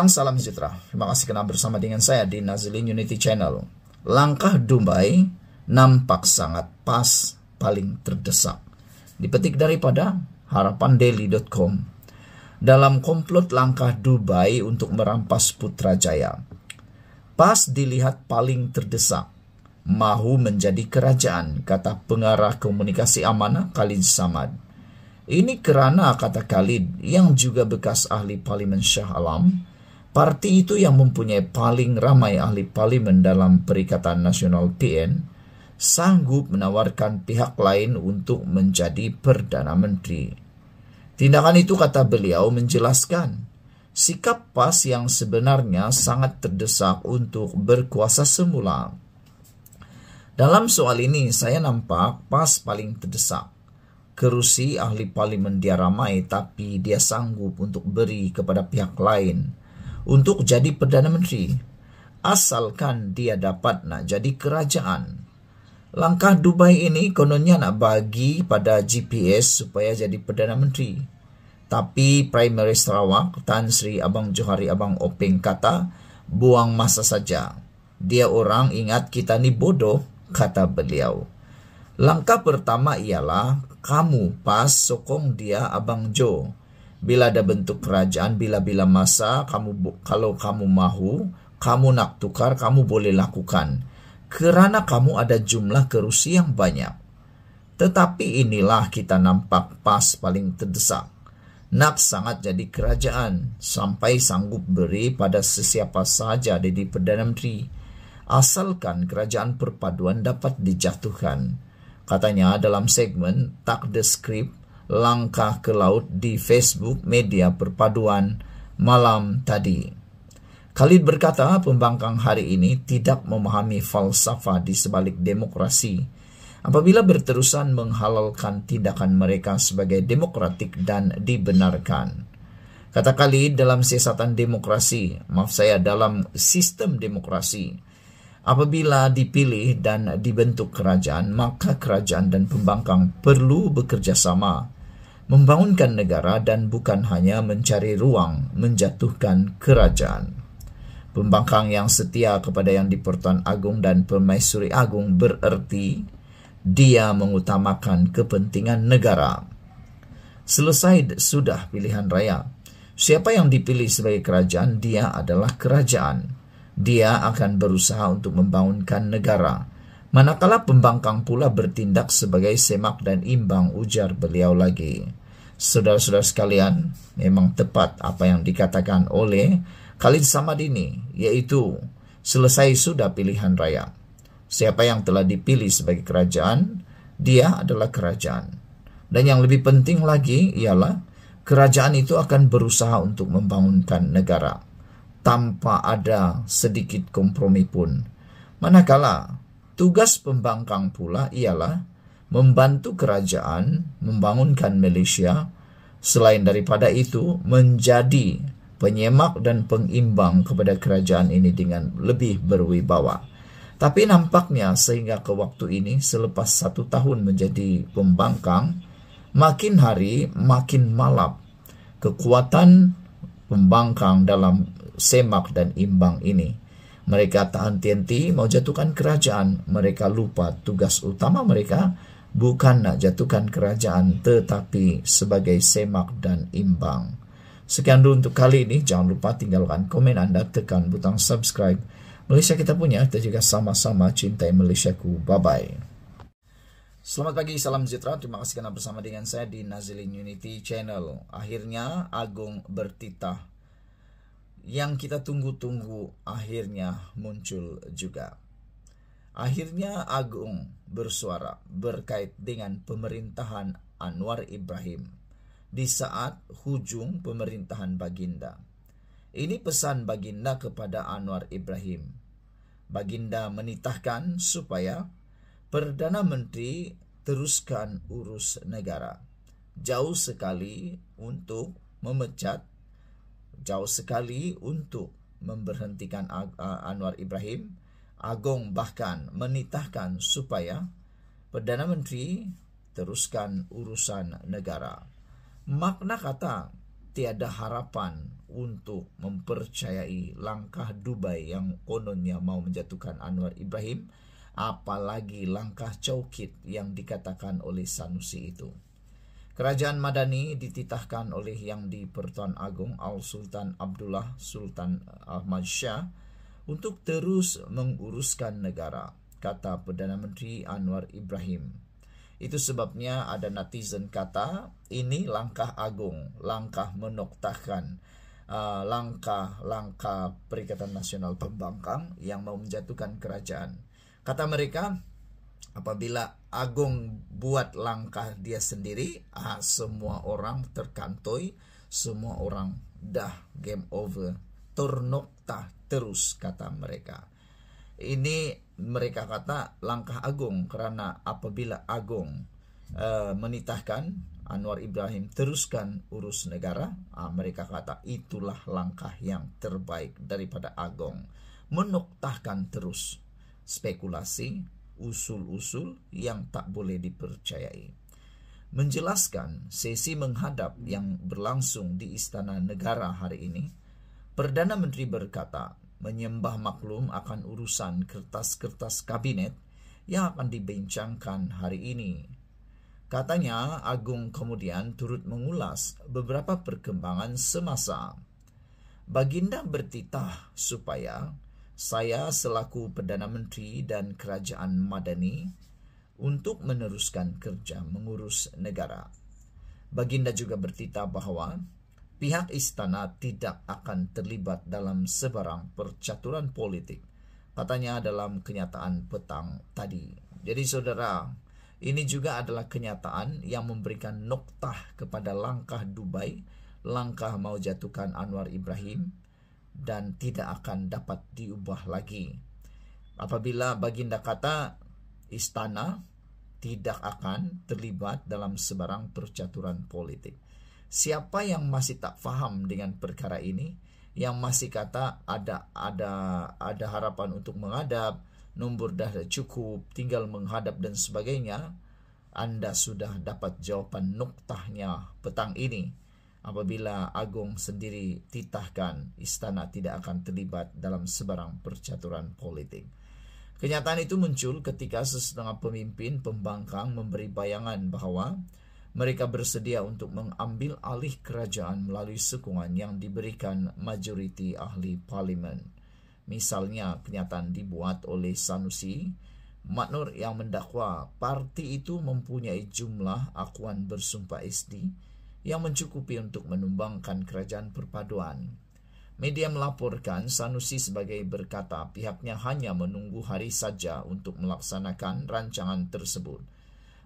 petang, salam sejahtera. Terima kasih kena bersama dengan saya di Nazlin Unity Channel. Langkah Dubai nampak sangat pas, paling terdesak. Dipetik daripada harapandaily.com. Dalam komplot langkah Dubai untuk merampas Putrajaya. Pas dilihat paling terdesak. Mahu menjadi kerajaan, kata pengarah komunikasi amanah Khalid Samad. Ini kerana kata Khalid yang juga bekas ahli parlimen Shah Alam Parti itu yang mempunyai paling ramai ahli parlimen dalam Perikatan Nasional PN sanggup menawarkan pihak lain untuk menjadi Perdana Menteri. Tindakan itu kata beliau menjelaskan sikap PAS yang sebenarnya sangat terdesak untuk berkuasa semula. Dalam soal ini saya nampak PAS paling terdesak. Kerusi ahli parlimen dia ramai tapi dia sanggup untuk beri kepada pihak lain untuk jadi Perdana Menteri, asalkan dia dapat nak jadi kerajaan. Langkah Dubai ini kononnya nak bagi pada GPS supaya jadi Perdana Menteri. Tapi Prime Minister Sarawak, Tan Sri Abang Johari Abang Openg kata, buang masa saja. Dia orang ingat kita ni bodoh, kata beliau. Langkah pertama ialah kamu pas sokong dia Abang Joe bila ada bentuk kerajaan, bila-bila masa, kamu kalau kamu mahu, kamu nak tukar, kamu boleh lakukan. Kerana kamu ada jumlah kerusi yang banyak. Tetapi inilah kita nampak pas paling terdesak. Nak sangat jadi kerajaan, sampai sanggup beri pada sesiapa saja jadi Perdana Menteri. Asalkan kerajaan perpaduan dapat dijatuhkan. Katanya dalam segmen Tak The Script langkah ke laut di Facebook media perpaduan malam tadi. Khalid berkata pembangkang hari ini tidak memahami falsafah di sebalik demokrasi. Apabila berterusan menghalalkan tindakan mereka sebagai demokratik dan dibenarkan. Kata Khalid dalam siasatan demokrasi, maaf saya dalam sistem demokrasi, Apabila dipilih dan dibentuk kerajaan, maka kerajaan dan pembangkang perlu bekerjasama membangunkan negara dan bukan hanya mencari ruang menjatuhkan kerajaan. Pembangkang yang setia kepada yang dipertuan agung dan permaisuri agung bererti dia mengutamakan kepentingan negara. Selesai sudah pilihan raya. Siapa yang dipilih sebagai kerajaan, dia adalah kerajaan. Dia akan berusaha untuk membangunkan negara. Manakala pembangkang pula bertindak sebagai semak dan imbang ujar beliau lagi saudara-saudara sekalian, memang tepat apa yang dikatakan oleh Khalid Samadini, yaitu selesai sudah pilihan raya. Siapa yang telah dipilih sebagai kerajaan, dia adalah kerajaan. Dan yang lebih penting lagi ialah kerajaan itu akan berusaha untuk membangunkan negara tanpa ada sedikit kompromi pun. Manakala tugas pembangkang pula ialah membantu kerajaan membangunkan Malaysia, selain daripada itu menjadi penyemak dan pengimbang kepada kerajaan ini dengan lebih berwibawa. Tapi nampaknya sehingga ke waktu ini selepas satu tahun menjadi pembangkang, makin hari makin malap kekuatan pembangkang dalam semak dan imbang ini. Mereka tahan henti mau jatuhkan kerajaan, mereka lupa tugas utama mereka bukan nak jatuhkan kerajaan tetapi sebagai semak dan imbang. Sekian dulu untuk kali ini. Jangan lupa tinggalkan komen Anda, tekan butang subscribe. Malaysia kita punya, kita juga sama-sama cintai Malaysia ku. Bye-bye. Selamat pagi, salam sejahtera. Terima kasih karena bersama dengan saya di Nazilin Unity Channel. Akhirnya Agung bertitah. Yang kita tunggu-tunggu akhirnya muncul juga. Akhirnya Agung bersuara berkait dengan pemerintahan Anwar Ibrahim di saat hujung pemerintahan Baginda. Ini pesan Baginda kepada Anwar Ibrahim. Baginda menitahkan supaya Perdana Menteri teruskan urus negara. Jauh sekali untuk memecat, jauh sekali untuk memberhentikan Anwar Ibrahim, Agong bahkan menitahkan supaya Perdana Menteri teruskan urusan negara. Makna kata tiada harapan untuk mempercayai langkah Dubai yang kononnya mau menjatuhkan Anwar Ibrahim apalagi langkah Chowkit yang dikatakan oleh Sanusi itu. Kerajaan Madani dititahkan oleh yang di Pertuan Agong Al Sultan Abdullah Sultan Ahmad Shah untuk terus menguruskan negara, kata Perdana Menteri Anwar Ibrahim. Itu sebabnya ada netizen kata, ini langkah agung, langkah menoktahkan, eh, langkah-langkah Perikatan Nasional Pembangkang yang mau menjatuhkan kerajaan. Kata mereka, apabila Agung buat langkah dia sendiri, ah, semua orang terkantoi, semua orang dah game over atur terus kata mereka. Ini mereka kata langkah agung karena apabila agung e, menitahkan Anwar Ibrahim teruskan urus negara, e, mereka kata itulah langkah yang terbaik daripada agung menoktahkan terus spekulasi, usul-usul yang tak boleh dipercayai menjelaskan sesi menghadap yang berlangsung di Istana Negara hari ini Perdana Menteri berkata, menyembah maklum akan urusan kertas-kertas kabinet yang akan dibincangkan hari ini. Katanya, Agung kemudian turut mengulas beberapa perkembangan semasa. Baginda bertitah supaya saya selaku Perdana Menteri dan Kerajaan Madani untuk meneruskan kerja mengurus negara. Baginda juga bertitah bahwa pihak istana tidak akan terlibat dalam sebarang percaturan politik. Katanya dalam kenyataan petang tadi. Jadi saudara, ini juga adalah kenyataan yang memberikan noktah kepada langkah Dubai, langkah mau jatuhkan Anwar Ibrahim, dan tidak akan dapat diubah lagi. Apabila baginda kata istana tidak akan terlibat dalam sebarang percaturan politik. Siapa yang masih tak faham dengan perkara ini, yang masih kata ada ada ada harapan untuk menghadap, nomor dah cukup, tinggal menghadap dan sebagainya, Anda sudah dapat jawapan nuktahnya petang ini. Apabila Agung sendiri titahkan, istana tidak akan terlibat dalam sebarang percaturan politik. Kenyataan itu muncul ketika sesetengah pemimpin pembangkang memberi bayangan bahwa mereka bersedia untuk mengambil alih kerajaan melalui sokongan yang diberikan majoriti ahli parlimen. Misalnya, kenyataan dibuat oleh Sanusi, Maknur yang mendakwa parti itu mempunyai jumlah akuan bersumpah SD yang mencukupi untuk menumbangkan kerajaan perpaduan. Media melaporkan Sanusi sebagai berkata pihaknya hanya menunggu hari saja untuk melaksanakan rancangan tersebut –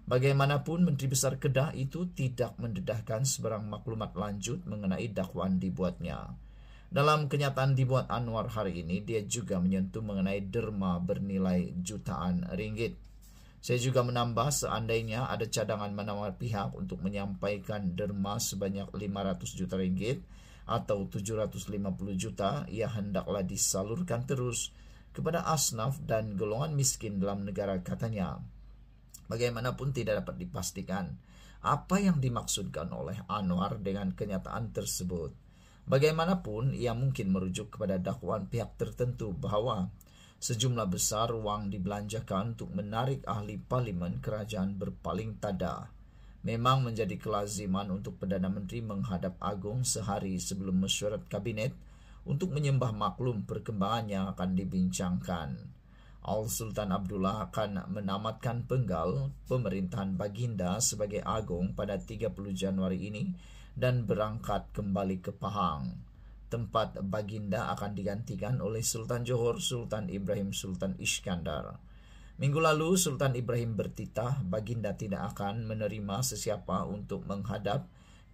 Bagaimanapun Menteri Besar Kedah itu tidak mendedahkan sebarang maklumat lanjut mengenai dakwaan dibuatnya. Dalam kenyataan dibuat Anwar hari ini, dia juga menyentuh mengenai derma bernilai jutaan ringgit. Saya juga menambah seandainya ada cadangan menawar pihak untuk menyampaikan derma sebanyak 500 juta ringgit atau 750 juta, ia hendaklah disalurkan terus kepada asnaf dan golongan miskin dalam negara katanya bagaimanapun tidak dapat dipastikan apa yang dimaksudkan oleh Anwar dengan kenyataan tersebut. Bagaimanapun, ia mungkin merujuk kepada dakwaan pihak tertentu bahwa sejumlah besar uang dibelanjakan untuk menarik ahli parlimen kerajaan berpaling tada. Memang menjadi kelaziman untuk Perdana Menteri menghadap Agung sehari sebelum mesyuarat kabinet untuk menyembah maklum perkembangan yang akan dibincangkan. Al-Sultan Abdullah akan menamatkan penggal pemerintahan baginda sebagai agung pada 30 Januari ini dan berangkat kembali ke Pahang. Tempat baginda akan digantikan oleh Sultan Johor Sultan Ibrahim Sultan Iskandar. Minggu lalu Sultan Ibrahim bertitah baginda tidak akan menerima sesiapa untuk menghadap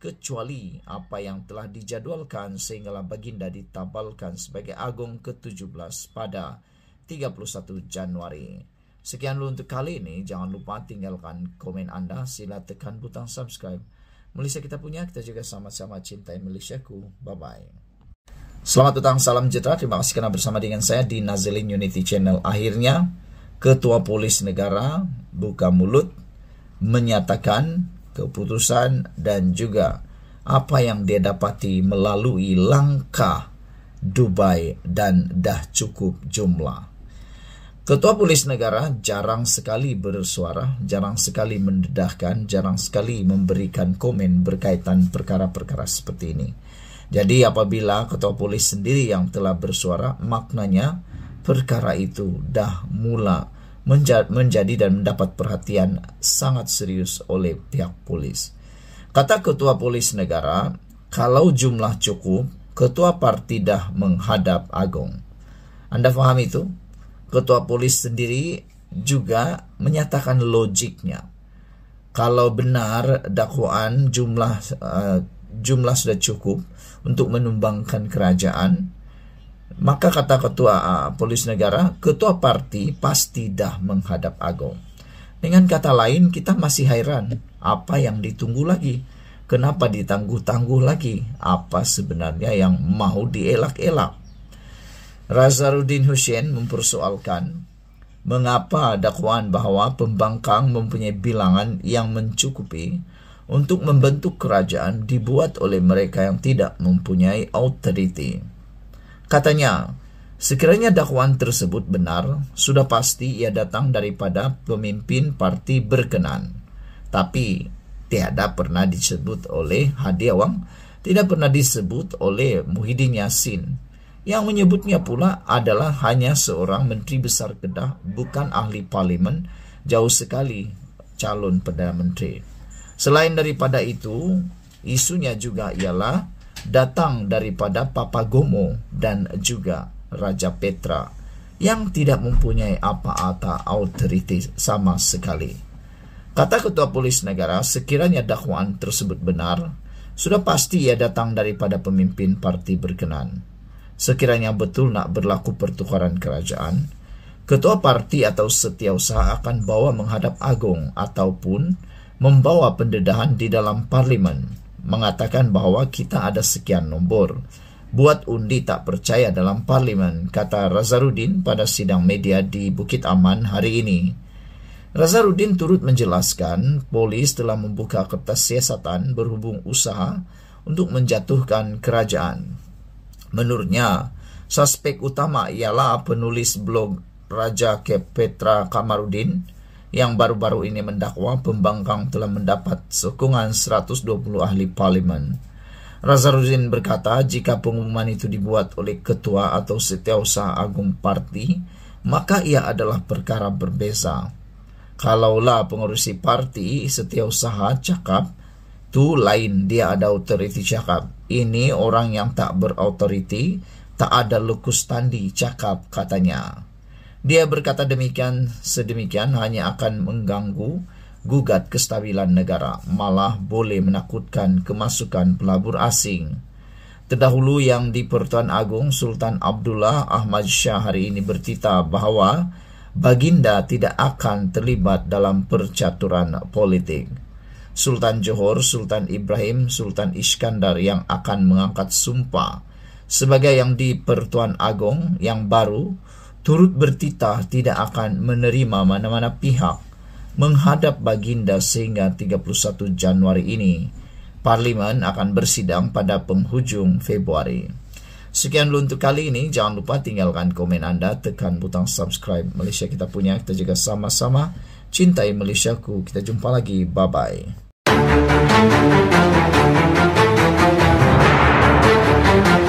kecuali apa yang telah dijadualkan sehinggalah baginda ditabalkan sebagai agung ke-17 pada 31 Januari. Sekian dulu untuk kali ini. Jangan lupa tinggalkan komen Anda. Sila tekan butang subscribe. Malaysia kita punya, kita juga sama-sama cintai malaysia ku Bye-bye. Selamat datang salam sejahtera. Terima kasih karena bersama dengan saya di Nazilin Unity Channel. Akhirnya, Ketua Polis Negara buka mulut menyatakan keputusan dan juga apa yang dia dapati melalui langkah Dubai dan dah cukup jumlah. Ketua Polis Negara jarang sekali bersuara, jarang sekali mendedahkan, jarang sekali memberikan komen berkaitan perkara-perkara seperti ini. Jadi apabila ketua polis sendiri yang telah bersuara, maknanya perkara itu dah mula menjadi dan mendapat perhatian sangat serius oleh pihak polis. Kata ketua polis negara, kalau jumlah cukup, ketua parti dah menghadap agung. Anda faham itu? Ketua Polis sendiri juga menyatakan logiknya. Kalau benar dakwaan jumlah uh, jumlah sudah cukup untuk menumbangkan kerajaan, maka kata ketua uh, polis negara, ketua parti pasti dah menghadap agung. Dengan kata lain, kita masih hairan apa yang ditunggu lagi. Kenapa ditangguh-tangguh lagi? Apa sebenarnya yang mau dielak-elak? Razaruddin Hussein mempersoalkan mengapa dakwaan bahwa pembangkang mempunyai bilangan yang mencukupi untuk membentuk kerajaan dibuat oleh mereka yang tidak mempunyai authority. Katanya, sekiranya dakwaan tersebut benar, sudah pasti ia datang daripada pemimpin parti berkenan. Tapi tiada pernah disebut oleh Hadi Awang, tidak pernah disebut oleh Muhyiddin Yassin, yang menyebutnya pula adalah hanya seorang menteri besar Kedah, bukan ahli parlimen, jauh sekali calon Perdana Menteri. Selain daripada itu, isunya juga ialah datang daripada Papa Gomo dan juga Raja Petra yang tidak mempunyai apa-apa autoritas sama sekali. Kata Ketua Polis Negara, sekiranya dakwaan tersebut benar, sudah pasti ia datang daripada pemimpin parti berkenan Sekiranya betul nak berlaku pertukaran kerajaan, ketua parti atau setiausaha akan bawa menghadap agung ataupun membawa pendedahan di dalam parlimen, mengatakan bahwa kita ada sekian nombor. Buat undi tak percaya dalam parlimen, kata Razarudin pada sidang media di Bukit Aman hari ini. Razarudin turut menjelaskan, polis telah membuka kertas siasatan berhubung usaha untuk menjatuhkan kerajaan. Menurutnya, suspek utama ialah penulis blog Raja Kepetra Kamarudin yang baru-baru ini mendakwa pembangkang telah mendapat sokongan 120 ahli parlimen. Razarudin berkata jika pengumuman itu dibuat oleh ketua atau setiausaha agung parti, maka ia adalah perkara berbeza. Kalaulah pengurusi parti setiausaha cakap, Tu lain dia ada autoriti cakap ini orang yang tak berautoriti tak ada lukus tandi cakap katanya dia berkata demikian sedemikian hanya akan mengganggu gugat kestabilan negara malah boleh menakutkan kemasukan pelabur asing terdahulu yang di Pertuan Agung Sultan Abdullah Ahmad Shah hari ini bertita bahawa baginda tidak akan terlibat dalam percaturan politik. Sultan Johor, Sultan Ibrahim, Sultan Iskandar yang akan mengangkat sumpah sebagai yang di Pertuan Agong yang baru turut bertitah tidak akan menerima mana-mana pihak menghadap baginda sehingga 31 Januari ini. Parlimen akan bersidang pada penghujung Februari. Sekian dulu untuk kali ini. Jangan lupa tinggalkan komen Anda, tekan butang subscribe. Malaysia kita punya, kita juga sama-sama. Cintai Malaysiaku. Kita jumpa lagi. Bye-bye. Thank you.